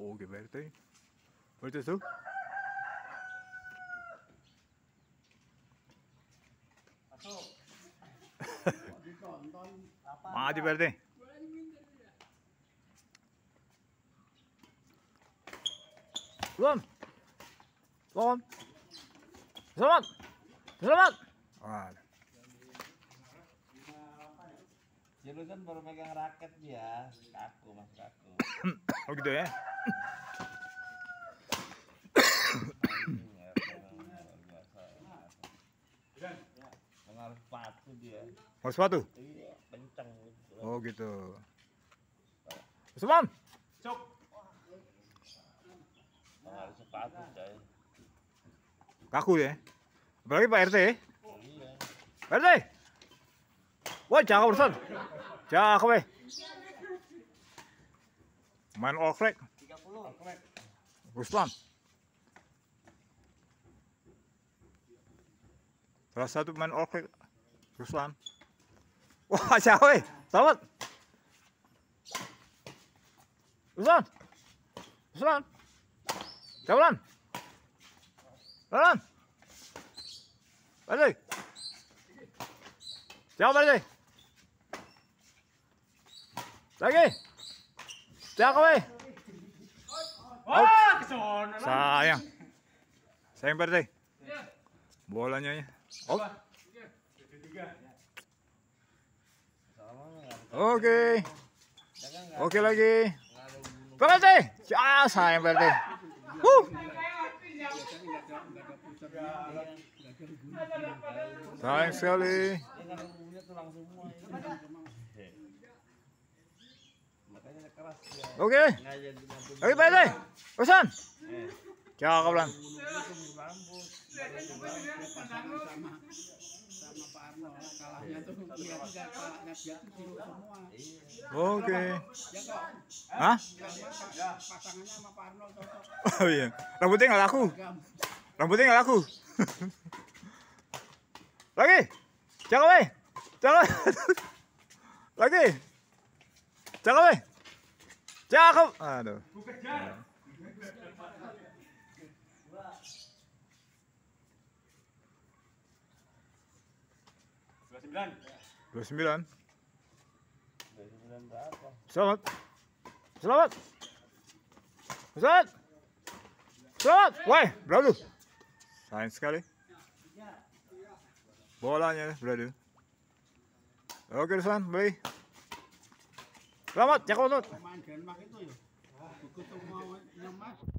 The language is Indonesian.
Oke Pak RT. Pak RT tuh? Maju Pak RT. Lon. Selamat. Selamat. Aduh. Jelusan baru megang raket dia, kaku mas kaku. oh gitu ya? sepatu dia. Oh sepatu? Iya, kencang. Gitu. Oh gitu. Sumam. Cuk. Nah, sepatu coy. Kaku ya. Apalagi Pak RT. Oh, ya. iya. RT. Wah, jangan urusan. Jangan weh. Main all okrek. 30 okrek. Ruslan. Salah satu main all okrek Ruslan. Wah, cawe. Salut. Ruslan. Ruslan. Cawalan. Ruslan. Balik. Jauh balik. Lagi. Jauh eh? kowe. Wah, kesana. Sayang. Sayang balik. Bolanya ya. Out. Oh. Oke. Oke lagi. Pak RT. Ah, sayang Pak RT. Sayang sekali. Oke. Oke Pak RT. Pesan. kau lang. Oke. Hah? Oh iya. Rambutnya enggak laku. Rambutnya enggak laku. Lagi. Jangan, weh. Jangan. Lagi. Jangan, weh. Cakep. Aduh. sembilan dua sembilan selamat selamat selamat selamat eh. woi beradu sayang sekali bolanya beradu oke Ruslan beli selamat cakap Main Denmark itu ya.